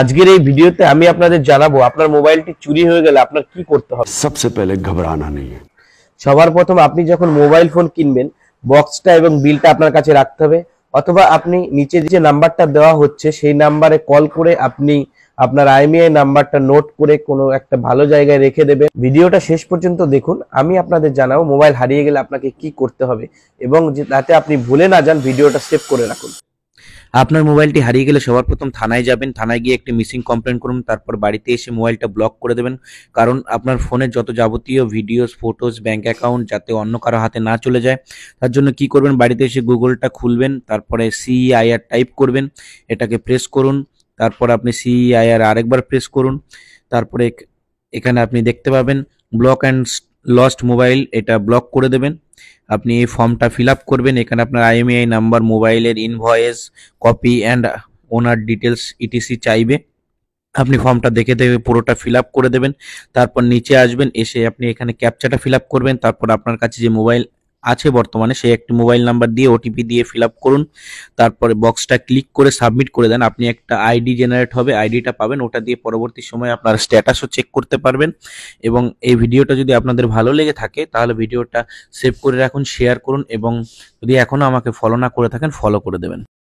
আজকের এই ভিডিওতে আমি আপনাদের জানাবো আপনার মোবাইলটি চুরি হয়ে গেলে আপনার কি করতে হবে সবচেয়ে পেলে ঘবরানা নেই সবার প্রথম আপনি যখন মোবাইল ফোন কিনবেন বক্সটা এবং বিলটা আপনার কাছে রাখতে হবে অথবা আপনি নিচে যে নাম্বারটা দেওয়া হচ্ছে সেই নাম্বারে কল করে আপনি আপনার আইমিআই নাম্বারটা নোট করে কোনো একটা ভালো জায়গায় রেখে দেবেন ভিডিওটা শেষ পর্যন্ত দেখুন আমি আপনাদের জানাবো মোবাইল হারিয়ে গেলে আপনাকে কি করতে হবে এবং যাতে আপনি ভুলে না যান ভিডিওটা সেভ করে রাখুন আপনার মোবাইলটি হারিয়ে গেলে সবার প্রথম থানায় যাবেন থানায় গিয়ে একটি মিসিং কমপ্লেন করুন তারপর বাড়িতে এসে মোবাইলটা ব্লক করে দেবেন কারণ আপনার ফোনের যত যাবতীয় ভিডিওস ফটোস ব্যাঙ্ক অ্যাকাউন্ট যাতে অন্য কারো হাতে না চলে যায় তার জন্য কি করবেন বাড়িতে এসে গুগলটা খুলবেন তারপরে সিআইআর টাইপ e করবেন এটাকে প্রেস করুন তারপর আপনি সিআইআর e আরেকবার প্রেস করুন তারপরে এখানে আপনি দেখতে পাবেন ব্লক অ্যান্ড লস্ট মোবাইল এটা ব্লক করে দেবেন আপনি এই ফর্মটা ফিল করবেন এখানে আপনার আইএমআই নাম্বার মোবাইলের invoice copy and owner details etc চাইবে আপনি ফর্মটা দেখে দেখে পুরোটা ফিল করে দেবেন তারপর নিচে আসবেন এসে আপনি এখানে ক্যাপচাটা ফিল করবেন তারপর আপনার কাছে যে মোবাইল আছে বর্তমানে সেই একটি মোবাইল নাম্বার দিয়ে ওটিপি দিয়ে ফিল করুন তারপরে বক্সটা ক্লিক করে সাবমিট করে দেন আপনি একটা আইডি জেনারেট হবে আইডিটা পাবেন ওটা দিয়ে পরবর্তী সময়ে আপনার স্ট্যাটাসও চেক করতে পারবেন এবং এই ভিডিওটা যদি আপনাদের ভালো লেগে থাকে তাহলে ভিডিওটা সেভ করে রাখুন শেয়ার করুন এবং যদি এখনও আমাকে ফলো না করে থাকেন ফলো করে দেবেন